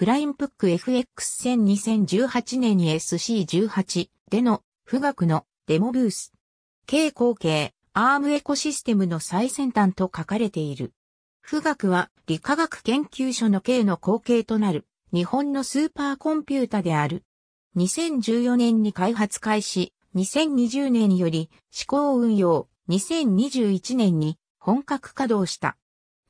クラインプック FX10002018 年に SC18 での富岳のデモブース。軽後継、アームエコシステムの最先端と書かれている。富岳は理化学研究所の軽の後継となる日本のスーパーコンピュータである。2014年に開発開始、2020年より試行運用、2021年に本格稼働した。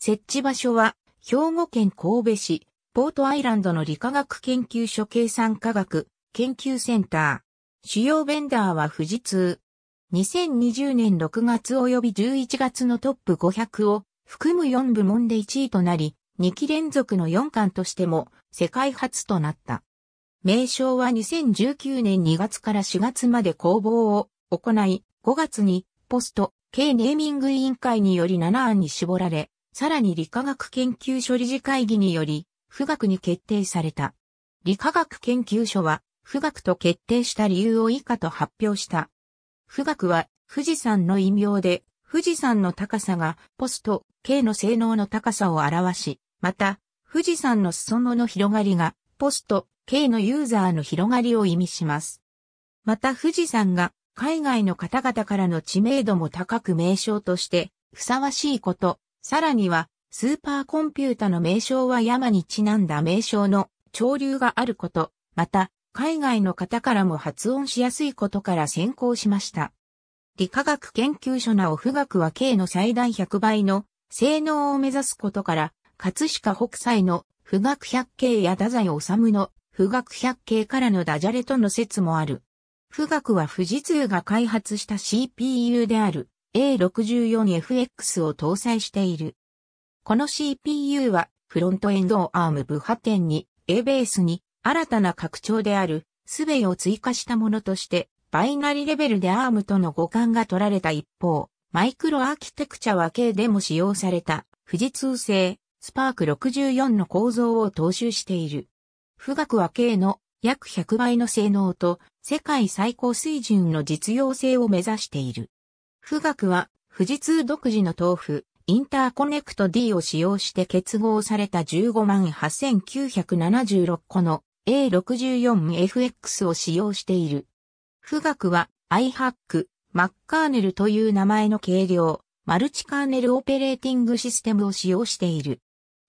設置場所は兵庫県神戸市ポートアイランドの理化学研究所計算科学研究センター。主要ベンダーは富士通。2020年6月及び11月のトップ500を含む4部門で1位となり、2期連続の4巻としても世界初となった。名称は2019年2月から4月まで公募を行い、5月にポスト、系ネーミング委員会により7案に絞られ、さらに理化学研究所理事会議により、富岳に決定された。理化学研究所は、富岳と決定した理由を以下と発表した。富岳は、富士山の異名で、富士山の高さが、ポスト、K の性能の高さを表し、また、富士山の裾野の広がりが、ポスト、K のユーザーの広がりを意味します。また富士山が、海外の方々からの知名度も高く名称として、ふさわしいこと、さらには、スーパーコンピュータの名称は山にちなんだ名称の潮流があること、また、海外の方からも発音しやすいことから先行しました。理化学研究所なお富学は K の最大100倍の性能を目指すことから、葛飾北斎の富学百景や太宰治の富学百景からのダジャレとの説もある。富学は富士通が開発した CPU である A64FX を搭載している。この CPU はフロントエンドアーム部派点に A ベースに新たな拡張であるスベイを追加したものとしてバイナリレベルでアームとの互換が取られた一方、マイクロアーキテクチャは K でも使用された富士通製スパーク64の構造を踏襲している。富岳は K の約100倍の性能と世界最高水準の実用性を目指している。富岳は富士通独自の豆腐、インターコネクト D を使用して結合された158,976個の A64FX を使用している。富岳は iHack、マッカーネルという名前の軽量、マルチカーネルオペレーティングシステムを使用している。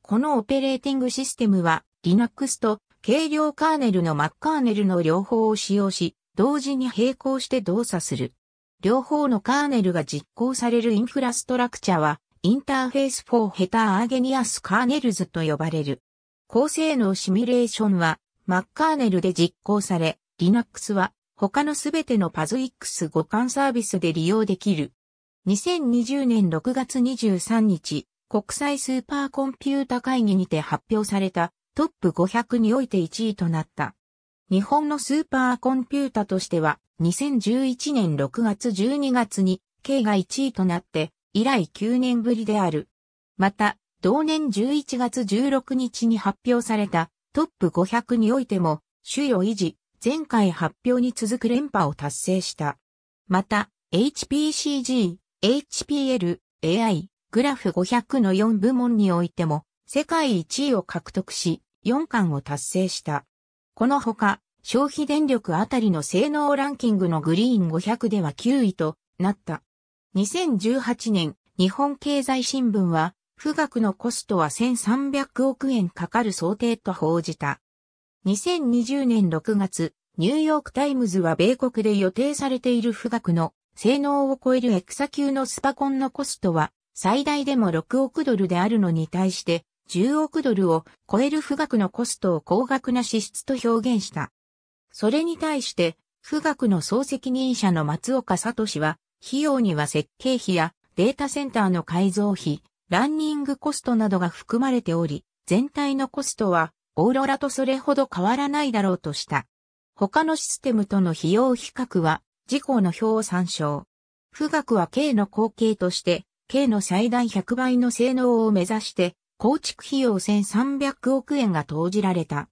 このオペレーティングシステムは Linux と軽量カーネルのマッカーネルの両方を使用し、同時に並行して動作する。両方のカーネルが実行されるインフラストラクチャはインターフェースフォーヘターアーゲニアスカーネルズと呼ばれる。高性能シミュレーションはマッカーネルで実行され、Linux は他のすべての PazX 互換サービスで利用できる。2020年6月23日、国際スーパーコンピュータ会議にて発表されたトップ500において1位となった。日本のスーパーコンピュータとしては2011年6月12月に K が1位となって以来9年ぶりである。また、同年11月16日に発表されたトップ500においても、首位を維持、前回発表に続く連覇を達成した。また、HPCG、HPL、AI、グラフ500の4部門においても、世界1位を獲得し、4冠を達成した。このほか、消費電力あたりの性能ランキングのグリーン500では9位となった。2018年、日本経済新聞は、富岳のコストは1300億円かかる想定と報じた。2020年6月、ニューヨークタイムズは米国で予定されている富岳の性能を超えるエクサ級のスパコンのコストは最大でも6億ドルであるのに対して10億ドルを超える富岳のコストを高額な支出と表現した。それに対して富岳の総責任者の松岡聡は費用には設計費やデータセンターの改造費、ランニングコストなどが含まれており、全体のコストはオーロラとそれほど変わらないだろうとした。他のシステムとの費用比較は事項の表を参照。富岳は K の後継として、K の最大100倍の性能を目指して、構築費用1300億円が投じられた。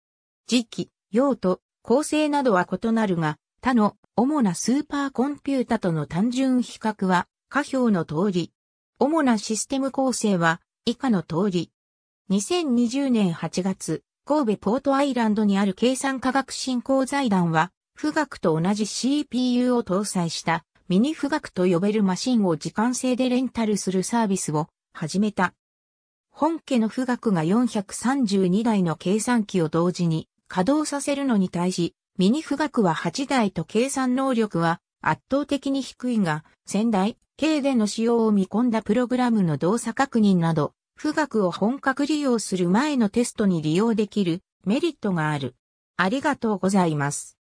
時期、用途、構成などは異なるが、他の主なスーパーコンピュータとの単純比較は、下表の通り。主なシステム構成は、以下の通り。2020年8月、神戸ポートアイランドにある計算科学振興財団は、富岳と同じ CPU を搭載したミニ富岳と呼べるマシンを時間制でレンタルするサービスを始めた。本家の富岳が432台の計算機を同時に稼働させるのに対し、ミニ富岳は8台と計算能力は圧倒的に低いが、仙台、K での使用を見込んだプログラムの動作確認など、富岳を本格利用する前のテストに利用できるメリットがある。ありがとうございます。